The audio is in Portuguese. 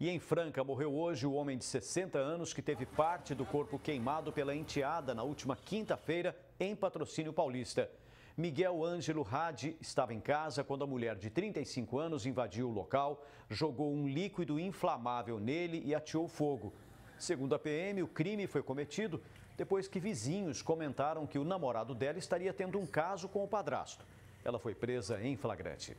E em Franca morreu hoje o homem de 60 anos que teve parte do corpo queimado pela enteada na última quinta-feira em Patrocínio Paulista. Miguel Ângelo Rade estava em casa quando a mulher de 35 anos invadiu o local, jogou um líquido inflamável nele e atirou fogo. Segundo a PM, o crime foi cometido depois que vizinhos comentaram que o namorado dela estaria tendo um caso com o padrasto. Ela foi presa em flagrante.